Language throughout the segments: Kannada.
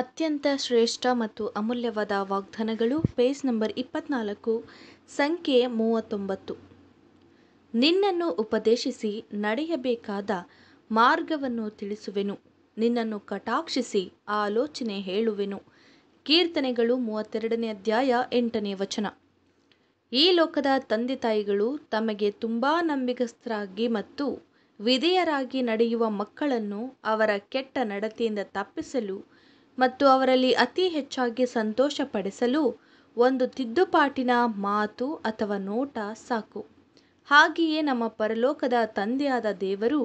ಅತ್ಯಂತ ಶ್ರೇಷ್ಠ ಮತ್ತು ಅಮೂಲ್ಯವಾದ ವಾಗ್ದಾನಗಳು ಪೇಜ್ ನಂಬರ್ ಇಪ್ಪತ್ನಾಲ್ಕು ಸಂಖ್ಯೆ ಮೂವತ್ತೊಂಬತ್ತು ನಿನ್ನನ್ನು ಉಪದೇಶಿಸಿ ನಡೆಯಬೇಕಾದ ಮಾರ್ಗವನ್ನು ತಿಳಿಸುವೆನು ನಿನ್ನನ್ನು ಕಟಾಕ್ಷಿಸಿ ಆಲೋಚನೆ ಹೇಳುವೆನು ಕೀರ್ತನೆಗಳು ಮೂವತ್ತೆರಡನೇ ಅಧ್ಯಾಯ ಎಂಟನೇ ವಚನ ಈ ಲೋಕದ ತಂದೆ ತಾಯಿಗಳು ತಮಗೆ ತುಂಬ ನಂಬಿಕಸ್ಥರಾಗಿ ಮತ್ತು ವಿಧೇಯರಾಗಿ ನಡೆಯುವ ಮಕ್ಕಳನ್ನು ಅವರ ಕೆಟ್ಟ ನಡತೆಯಿಂದ ತಪ್ಪಿಸಲು ಮತ್ತು ಅವರಲ್ಲಿ ಅತಿ ಹೆಚ್ಚಾಗಿ ಸಂತೋಷಪಡಿಸಲು ಒಂದು ತಿದ್ದುಪಾಟಿನ ಮಾತು ಅಥವಾ ನೋಟ ಸಾಕು ಹಾಗೆಯೇ ನಮ್ಮ ಪರಲೋಕದ ತಂದೆಯಾದ ದೇವರು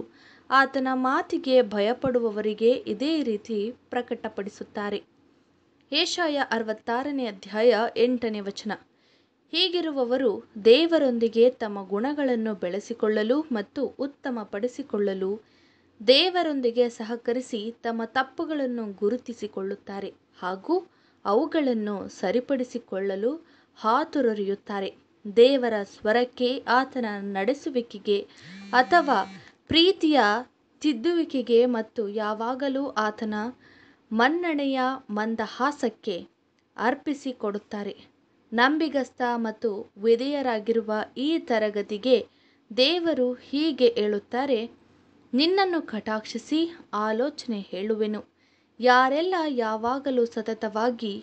ಆತನ ಮಾತಿಗೆ ಭಯಪಡುವವರಿಗೆ ಇದೇ ರೀತಿ ಪ್ರಕಟಪಡಿಸುತ್ತಾರೆ ಏಷಾಯ ಅರವತ್ತಾರನೇ ಅಧ್ಯಾಯ ಎಂಟನೇ ವಚನ ಹೀಗಿರುವವರು ದೇವರೊಂದಿಗೆ ತಮ್ಮ ಗುಣಗಳನ್ನು ಬೆಳೆಸಿಕೊಳ್ಳಲು ಮತ್ತು ಉತ್ತಮಪಡಿಸಿಕೊಳ್ಳಲು ದೇವರೊಂದಿಗೆ ಸಹಕರಿಸಿ ತಮ್ಮ ತಪ್ಪುಗಳನ್ನು ಗುರುತಿಸಿಕೊಳ್ಳುತ್ತಾರೆ ಹಾಗೂ ಅವುಗಳನ್ನು ಸರಿಪಡಿಸಿಕೊಳ್ಳಲು ಹಾತುರರಿಯುತ್ತಾರೆ ದೇವರ ಸ್ವರಕ್ಕೆ ಆತನ ನಡೆಸುವಿಕೆಗೆ ಅಥವಾ ಪ್ರೀತಿಯ ತಿದ್ದುವಿಕೆಗೆ ಮತ್ತು ಯಾವಾಗಲೂ ಆತನ ಮನ್ನಣೆಯ ಮಂದಹಾಸಕ್ಕೆ ಅರ್ಪಿಸಿಕೊಡುತ್ತಾರೆ ನಂಬಿಗಸ್ತ ಮತ್ತು ವಿಧೇಯರಾಗಿರುವ ಈ ತರಗತಿಗೆ ದೇವರು ಹೀಗೆ ಹೇಳುತ್ತಾರೆ ನಿನ್ನನ್ನು ಕಟಾಕ್ಷಿಸಿ ಆಲೋಚನೆ ಹೇಳುವೆನು ಯಾರೆಲ್ಲ ಯಾವಾಗಲೂ ಸತತವಾಗಿ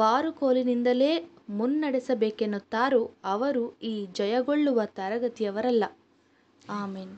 ಬಾರುಕೋಲಿನಿಂದಲೇ ಮುನ್ನಡೆಸಬೇಕೆನ್ನುತ್ತಾರೋ ಅವರು ಈ ಜಯಗೊಳ್ಳುವ ತರಗತಿಯವರಲ್ಲ ಆಮೇನ್